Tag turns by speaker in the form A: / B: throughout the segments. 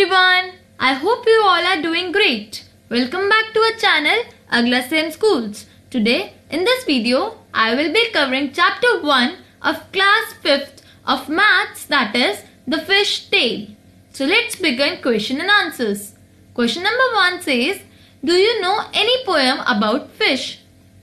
A: everyone. I hope you all are doing great. Welcome back to our channel Aglasim Schools. Today in this video I will be covering chapter 1 of class 5th of maths that is the fish tail. So let's begin question and answers. Question number 1 says Do you know any poem about fish?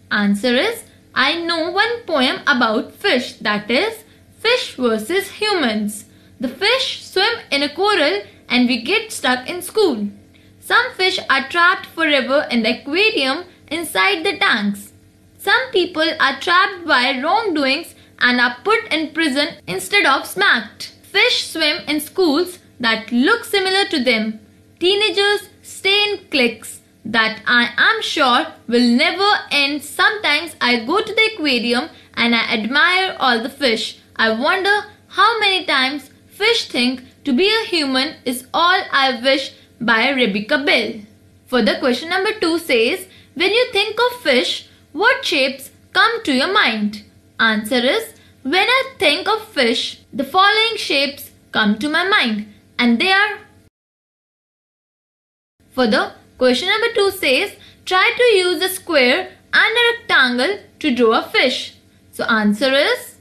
A: Answer is I know one poem about fish that is fish versus humans. The fish swim in a coral and we get stuck in school. Some fish are trapped forever in the aquarium inside the tanks. Some people are trapped by wrongdoings and are put in prison instead of smacked. Fish swim in schools that look similar to them. Teenagers stay in cliques that I am sure will never end. Sometimes I go to the aquarium and I admire all the fish. I wonder how many times fish think to Be a Human is All I Wish by Rebecca Bell. Further question number 2 says, When you think of fish, what shapes come to your mind? Answer is, When I think of fish, the following shapes come to my mind and they are. Further, question number 2 says, Try to use a square and a rectangle to draw a fish. So answer is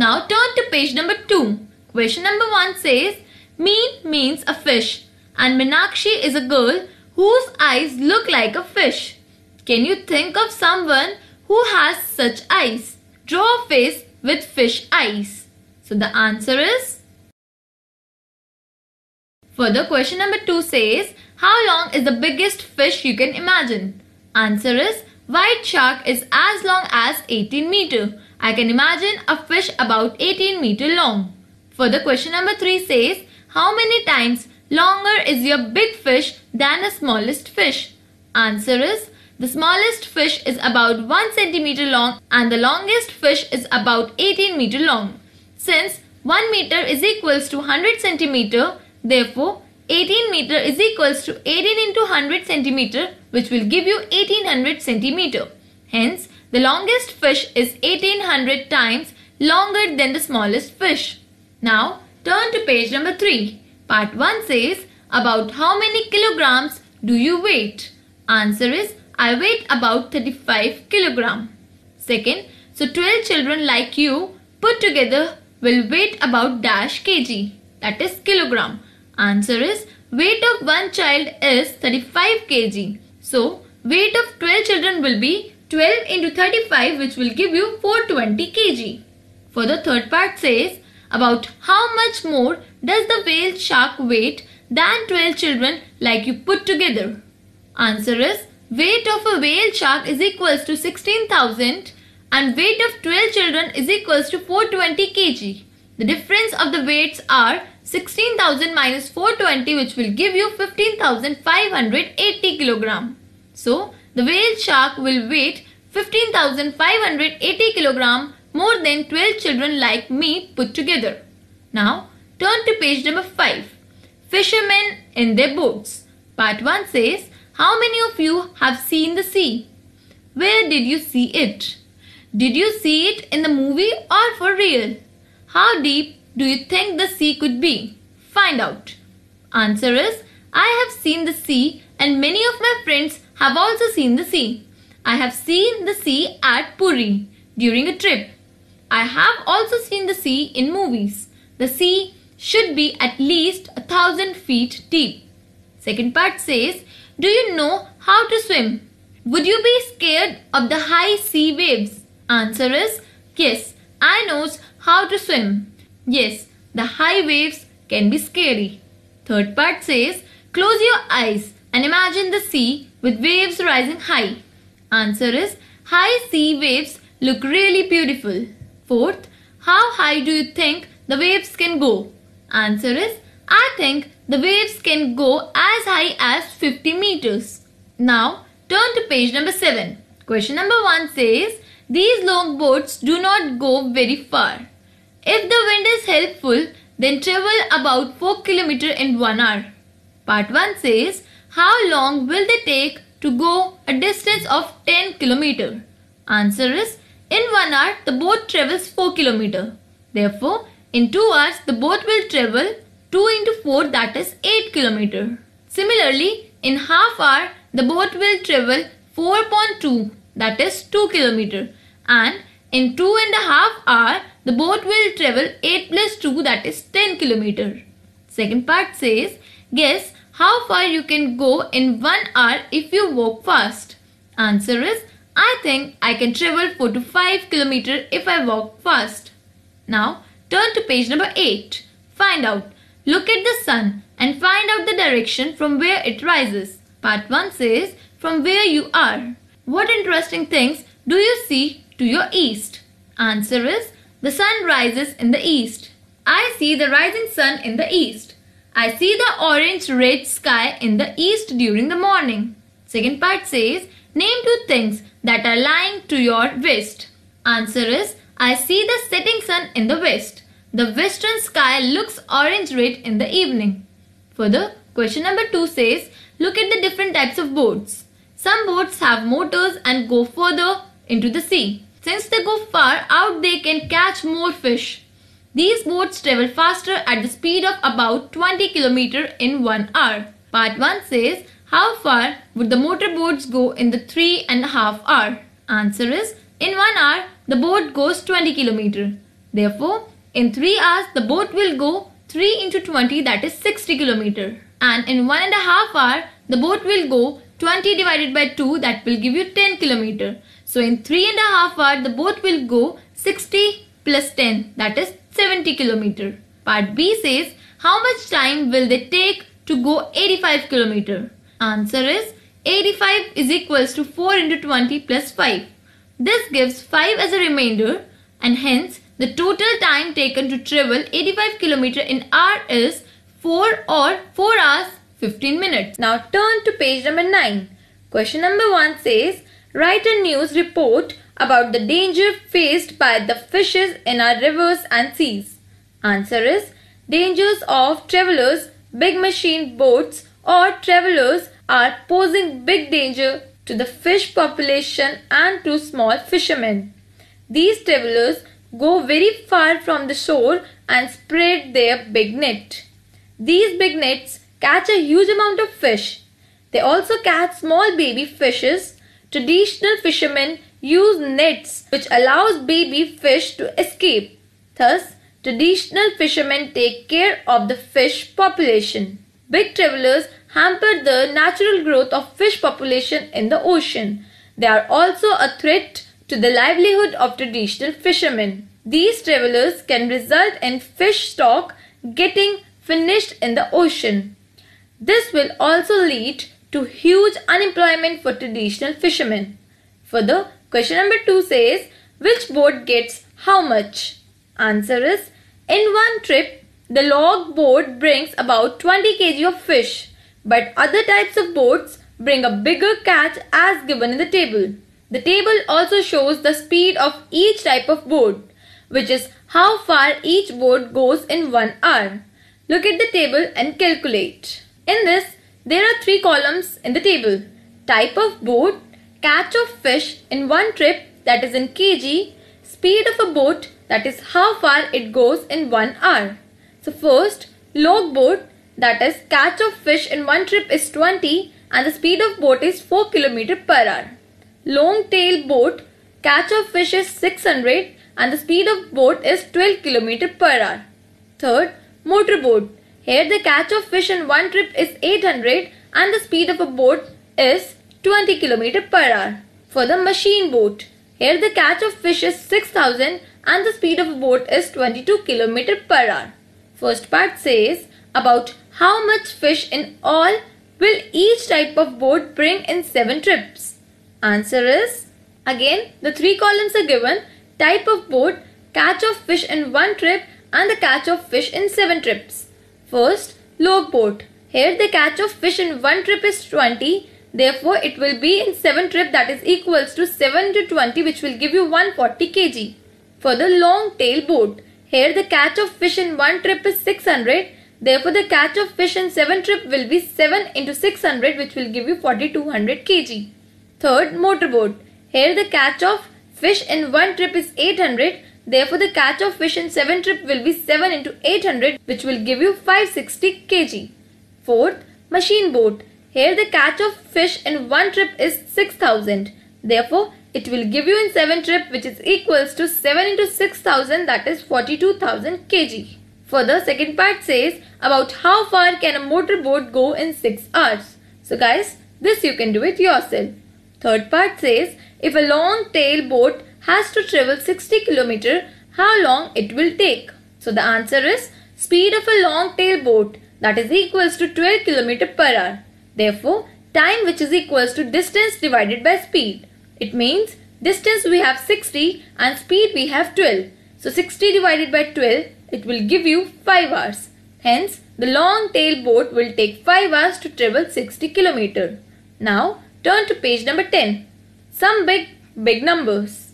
A: now turn to page number 2. Question number 1 says, Mean means a fish and Minakshi is a girl whose eyes look like a fish. Can you think of someone who has such eyes? Draw a face with fish eyes. So the answer is Further question number 2 says how long is the biggest fish you can imagine? Answer is white shark is as long as 18 meter I can imagine a fish about 18 meter long. Further question number 3 says, how many times longer is your big fish than the smallest fish? Answer is, the smallest fish is about 1 centimeter long and the longest fish is about 18 meter long. Since 1 meter is equals to 100 centimeter, therefore 18 meter is equals to 18 into 100 centimeter which will give you 1800 centimeter. Hence, the longest fish is 1800 times longer than the smallest fish. Now turn to page number 3. Part 1 says about how many kilograms do you weight? Answer is I weight about 35 kilogram. Second, so 12 children like you put together will weight about dash kg that is kilogram. Answer is weight of one child is 35 kg. So weight of 12 children will be 12 into 35 which will give you 420 kg. For the third part says about how much more does the whale shark weight than 12 children like you put together? Answer is weight of a whale shark is equals to 16,000 and weight of 12 children is equals to 420 kg. The difference of the weights are 16,000 minus 420 which will give you 15,580 kilogram. So the whale shark will weight 15,580 kg more than 12 children like me put together. Now turn to page number 5. Fishermen in their boats. Part 1 says, How many of you have seen the sea? Where did you see it? Did you see it in the movie or for real? How deep do you think the sea could be? Find out. Answer is, I have seen the sea and many of my friends have also seen the sea. I have seen the sea at Puri during a trip. I have also seen the sea in movies. The sea should be at least a thousand feet deep. Second part says, Do you know how to swim? Would you be scared of the high sea waves? Answer is, Yes, I knows how to swim. Yes, the high waves can be scary. Third part says, Close your eyes and imagine the sea with waves rising high? Answer is high sea waves look really beautiful. Fourth, how high do you think the waves can go? Answer is I think the waves can go as high as 50 meters. Now turn to page number 7. Question number 1 says these long boats do not go very far. If the wind is helpful, then travel about 4 km in 1 hour. Part 1 says how long will they take to go a distance of 10 km? Answer is in 1 hour the boat travels 4 km. Therefore in 2 hours the boat will travel 2 into 4 that is 8 km. Similarly in half hour the boat will travel 4.2 that is 2 km and in 2 and a half hour the boat will travel 8 plus 2 that is 10 km. Second part says guess how far you can go in 1 hour if you walk fast? Answer is I think I can travel 4 to 5 km if I walk fast. Now turn to page number 8. Find out. Look at the sun and find out the direction from where it rises. Part 1 says from where you are. What interesting things do you see to your east? Answer is the sun rises in the east. I see the rising sun in the east. I see the orange-red sky in the east during the morning. Second part says, name two things that are lying to your west. Answer is, I see the setting sun in the west. The western sky looks orange-red in the evening. Further, question number 2 says, look at the different types of boats. Some boats have motors and go further into the sea. Since they go far out, they can catch more fish. These boats travel faster at the speed of about 20 km in 1 hour. Part 1 says, how far would the motorboats go in the three and a half hour? Answer is, in 1 hour, the boat goes 20 km. Therefore, in 3 hours, the boat will go 3 into 20 that is 60 km. And in 1 and a half hour, the boat will go 20 divided by 2 that will give you 10 km. So in 3 and a half hour, the boat will go 60 plus 10 that is 70 kilometer. Part B says how much time will they take to go 85 kilometer? Answer is 85 is equals to 4 into 20 plus 5. This gives 5 as a remainder and hence the total time taken to travel 85 kilometer in hour is 4 or 4 hours 15 minutes. Now turn to page number 9. Question number 1 says write a news report about the danger faced by the fishes in our rivers and seas? Answer is dangers of travelers, big machine boats or travelers are posing big danger to the fish population and to small fishermen. These travelers go very far from the shore and spread their big net. These big nets catch a huge amount of fish. They also catch small baby fishes. Traditional fishermen use nets which allows baby fish to escape. Thus, traditional fishermen take care of the fish population. Big travelers hamper the natural growth of fish population in the ocean. They are also a threat to the livelihood of traditional fishermen. These travelers can result in fish stock getting finished in the ocean. This will also lead to huge unemployment for traditional fishermen. Further, Question number 2 says, which boat gets how much? Answer is, in one trip, the log boat brings about 20 kg of fish, but other types of boats bring a bigger catch as given in the table. The table also shows the speed of each type of boat, which is how far each boat goes in one hour. Look at the table and calculate. In this, there are three columns in the table. Type of boat, catch of fish in one trip that is in kg, speed of a boat that is how far it goes in one hour. So first, log boat that is catch of fish in one trip is 20 and the speed of boat is 4 km per hour. Long tail boat catch of fish is 600 and the speed of boat is 12 km per hour. Third, motor boat. Here the catch of fish in one trip is 800 and the speed of a boat is 20 km per hour. For the machine boat, here the catch of fish is 6000 and the speed of a boat is 22 km per hour. First part says about how much fish in all will each type of boat bring in 7 trips. Answer is again the three columns are given type of boat, catch of fish in 1 trip and the catch of fish in 7 trips. First, log boat. Here the catch of fish in 1 trip is 20 Therefore, it will be in 7 trip that is equals to 7 to 20 which will give you 140 kg. For the long tail boat, here the catch of fish in 1 trip is 600. Therefore, the catch of fish in 7 trip will be 7 into 600 which will give you 4200 kg. Third, motorboat. Here the catch of fish in 1 trip is 800. Therefore, the catch of fish in 7 trip will be 7 into 800 which will give you 560 kg. Fourth, machine boat. Here the catch of fish in one trip is 6000. Therefore, it will give you in 7 trip which is equals to 7 into 6000 that is 42000 kg. Further, second part says about how far can a motorboat go in 6 hours. So guys, this you can do it yourself. Third part says if a long tail boat has to travel 60 km, how long it will take? So the answer is speed of a long tail boat that is equals to 12 km per hour. Therefore, time which is equals to distance divided by speed. It means distance we have 60 and speed we have 12. So 60 divided by 12, it will give you 5 hours. Hence, the long tail boat will take 5 hours to travel 60 km. Now, turn to page number 10. Some big, big numbers.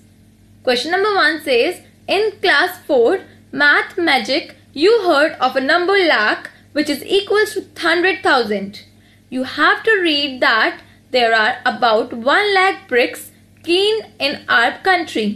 A: Question number 1 says, in class 4, math magic, you heard of a number lakh which is equals to 100,000 you have to read that there are about 1 lakh bricks keen in our country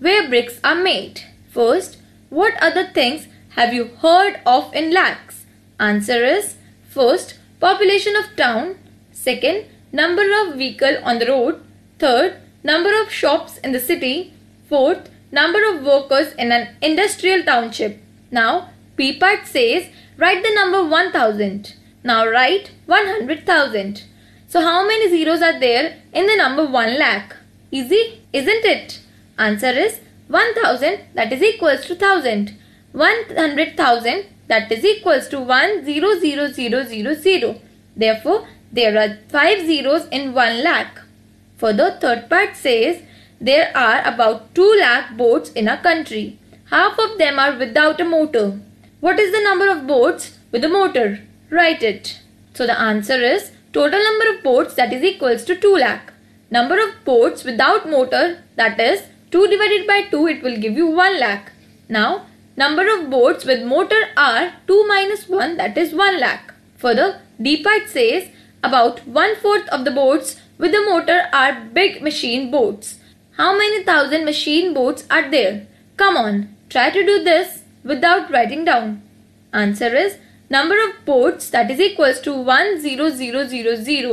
A: where bricks are made. First, what other things have you heard of in lakhs? Answer is first, population of town, second, number of vehicle on the road, third, number of shops in the city, fourth, number of workers in an industrial township. Now, P part says write the number 1000. Now write 100,000. So how many zeros are there in the number 1 lakh? Easy, isn't it? Answer is 1000 that is equals to 1000. 100,000 that is equals to 100000. Therefore, there are 5 zeros in 1 lakh. For the third part says there are about 2 lakh boats in a country. Half of them are without a motor. What is the number of boats with a motor? Write it. So the answer is total number of boats that is equals to 2 lakh. Number of boats without motor that is 2 divided by 2 it will give you 1 lakh. Now number of boats with motor are 2 minus 1 that is 1 lakh. Further D part says about one fourth of the boats with the motor are big machine boats. How many thousand machine boats are there? Come on, try to do this without writing down. Answer is number of ports that is equals to 10000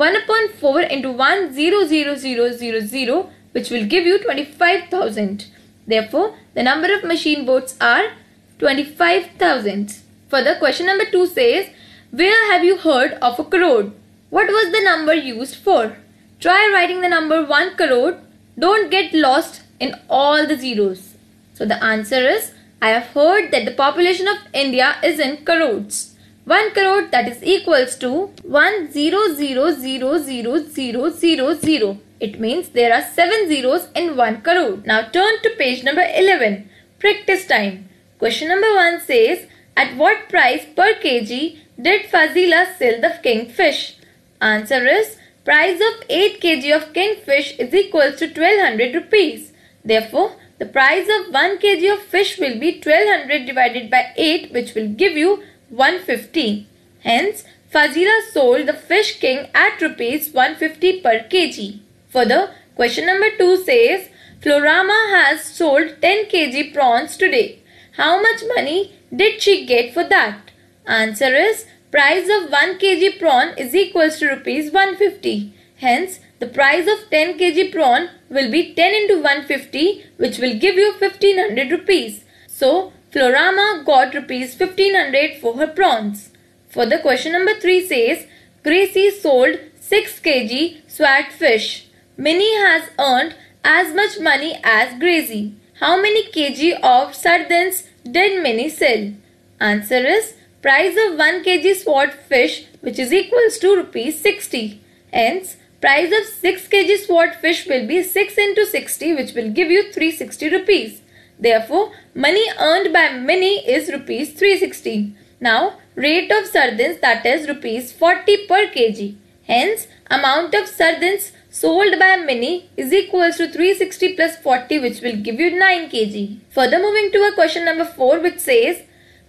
A: 1 upon 4 into 100000 which will give you 25,000. Therefore, the number of machine ports are 25,000. Further, question number 2 says, Where have you heard of a crore? What was the number used for? Try writing the number 1 crore. Don't get lost in all the zeros. So the answer is I have heard that the population of India is in crores. 1 crore that is equals to 1000000000. It means there are 7 zeros in 1 crore. Now turn to page number 11. Practice time. Question number 1 says At what price per kg did Fazila sell the kingfish? Answer is price of 8 kg of kingfish is equals to 1200 rupees. Therefore, the price of 1 kg of fish will be 1200 divided by 8 which will give you 150. Hence, Fazila sold the fish king at rupees 150 per kg. Further, question number 2 says, Florama has sold 10 kg prawns today. How much money did she get for that? Answer is, price of 1 kg prawn is equals to rupees 150. Hence, the price of 10 kg prawn will be 10 into 150 which will give you 1500 rupees. So Florama got rupees 1500 for her prawns. For the question number 3 says Gracie sold 6 kg fish. Minnie has earned as much money as Gracie. How many kg of sardines did Minnie sell? Answer is price of 1 kg fish, which is equals to rupees 60. Hence Price of 6 kg swordfish will be 6 into 60 which will give you 360 rupees. Therefore, money earned by Mini is rupees 360. Now, rate of sardines that is rupees 40 per kg. Hence, amount of sardines sold by Mini is equals to 360 plus 40 which will give you 9 kg. Further moving to a question number 4 which says,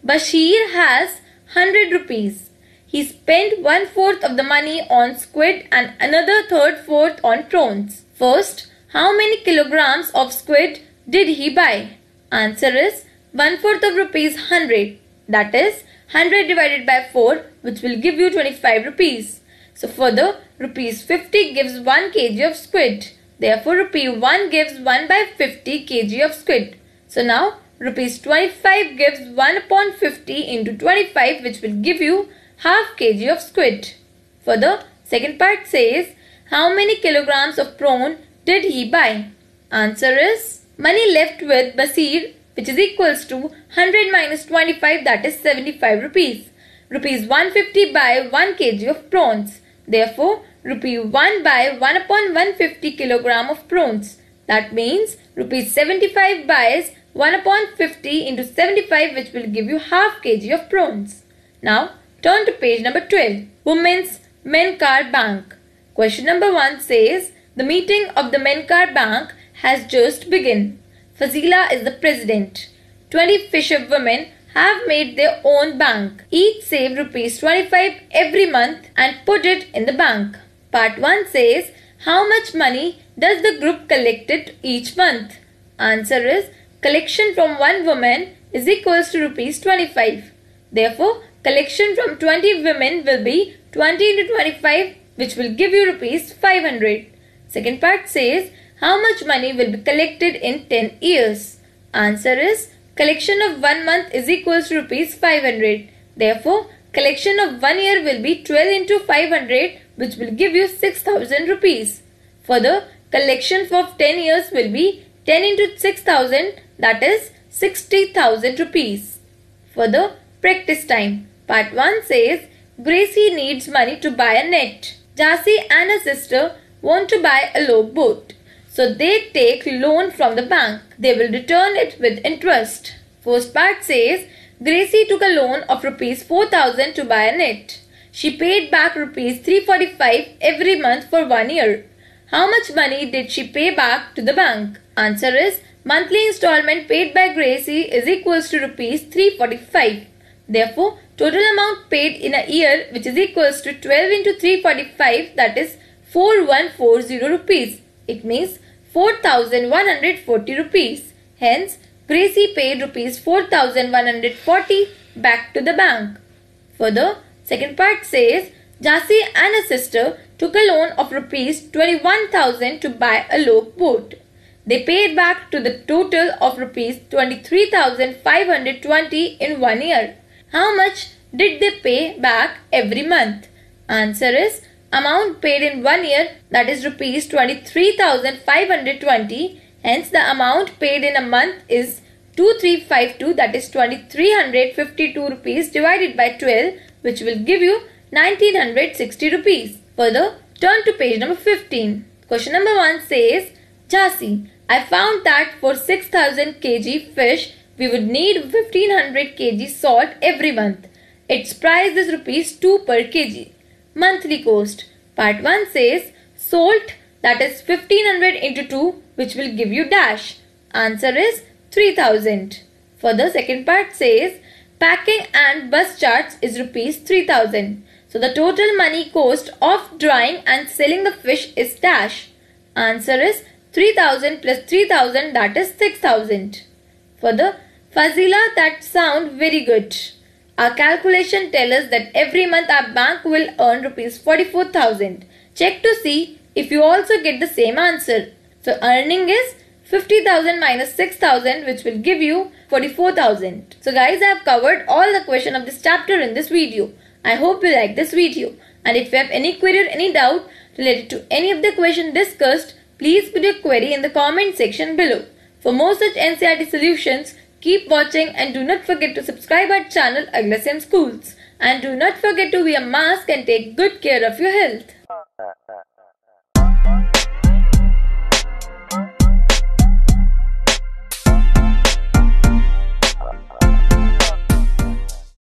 A: Bashir has 100 rupees. He spent one fourth of the money on squid and another third fourth on prawns. First, how many kilograms of squid did he buy? Answer is one fourth of rupees 100. That is 100 divided by 4 which will give you 25 rupees. So further, rupees 50 gives 1 kg of squid. Therefore, rupee 1 gives 1 by 50 kg of squid. So now, rupees 25 gives 1 upon 50 into 25 which will give you half kg of squid. Further, second part says, how many kilograms of prawn did he buy? Answer is, money left with Basir which is equals to 100 minus 25 that is 75 rupees. Rupees 150 by 1 kg of prawns. Therefore, rupee 1 by 1 upon 150 kilogram of prawns. That means rupees 75 buys 1 upon 50 into 75 which will give you half kg of prawns. Now, Turn to page number 12. Women's Menkar Bank. Question number 1 says, The meeting of the Menkar Bank has just begun. Fazila is the president. 20 fisherwomen have made their own bank. Each save rupees 25 every month and put it in the bank. Part 1 says, How much money does the group collected each month? Answer is, collection from one woman is equals to rupees 25. Therefore, collection from 20 women will be 20 into 25 which will give you rupees 500. Second part says how much money will be collected in 10 years? Answer is collection of 1 month is equals to rupees 500. Therefore, collection of 1 year will be 12 into 500 which will give you 6000 rupees. Further, collection for 10 years will be 10 into 6000 that is 60,000 rupees. Further, Practice time. Part 1 says Gracie needs money to buy a net. Darcy and her sister want to buy a low boat. So they take loan from the bank. They will return it with interest. First part says Gracie took a loan of rupees 4000 to buy a net. She paid back rupees 345 every month for 1 year. How much money did she pay back to the bank? Answer is monthly installment paid by Gracie is equals to rupees 345. Therefore, total amount paid in a year which is equals to 12 into 345 that is 4140 rupees. It means 4140 rupees. Hence, Gracie paid rupees 4140 back to the bank. Further, second part says Jassi and her sister took a loan of rupees 21,000 to buy a log boat. They paid back to the total of rupees 23,520 in one year. How much did they pay back every month? Answer is amount paid in one year that is rupees 23520 hence the amount paid in a month is 2352 that is 2352 rupees divided by 12 which will give you 1960 rupees. Further, turn to page number 15. Question number 1 says, Jassi, I found that for 6000 kg fish we would need 1500 kg salt every month. Its price is rupees 2 per kg. Monthly cost. Part 1 says salt that is 1500 into 2 which will give you dash. Answer is 3000. For the second part says packing and bus charge is rupees 3000. So the total money cost of drying and selling the fish is dash. Answer is 3000 plus 3000 that is 6000. the Fazila, that sound very good. Our calculation tell us that every month our bank will earn rupees 44,000. Check to see if you also get the same answer. So earning is 50,000 minus 6,000 which will give you 44,000. So guys I have covered all the question of this chapter in this video. I hope you like this video and if you have any query or any doubt related to any of the question discussed please put your query in the comment section below. For more such NCRT solutions Keep watching and do not forget to subscribe our channel Aglasim Schools. And do not forget to wear a mask and take good care of your health.